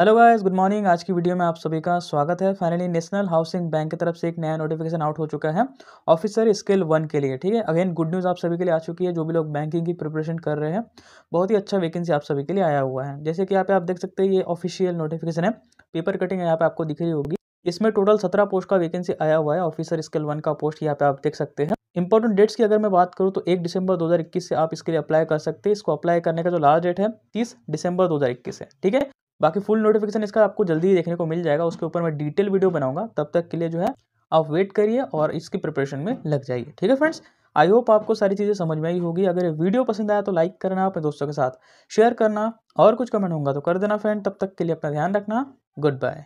hello guys good morning आज की video में आप सभी का स्वागत है फाइनली नेशनल हाउसिंग बैंक की तरफ से एक नया नोटिफिकेशन आउट हो चुका है ऑफिसर स्केल वन के लिए ठीक है अगेन गुड न्यूज़ आप सभी के लिए आ चुकी है जो भी लोग बैंकिंग की प्रिपरेशन कर रहे हैं बहुत ही अच्छा वैकेंसी आप सभी के लिए आया हुआ है जैसे कि यहाँ पे आप देख सकते हैं ये ऑफिशियल नोटिफिकेशन है पेपर कटिंग यहाँ पे आपको दिख रही होगी इसमें टोटल सत्रह पोस्ट का वैकेंसी आया हुआ है ऑफिसर स्केल वन का पोस्ट यहाँ पे आप देख सकते हैं इंपॉर्टेंट डेट्स की अगर मैं बात करूँ तो एक दिसंबर 2021 से आप इसके लिए अप्लाई कर सकते हैं इसको अप्लाई करने का जो लास्ट डेट है तीस दिसंबर 2021 है ठीक है बाकी फुल नोटिफिकेशन इसका आपको जल्दी ही देखने को मिल जाएगा उसके ऊपर मैं डिटेल वीडियो बनाऊंगा तब तक के लिए जो है आप वेट करिए और इसकी प्रिपरेशन में लग जाइए ठीक है फ्रेंड्स आई होप आपको सारी चीज़ें समझ में आई होगी अगर ये वीडियो पसंद आया तो लाइक करना अपने दोस्तों के साथ शेयर करना और कुछ कमेंट होगा तो कर देना फ्रेंड तब तक के लिए अपना ध्यान रखना गुड बाय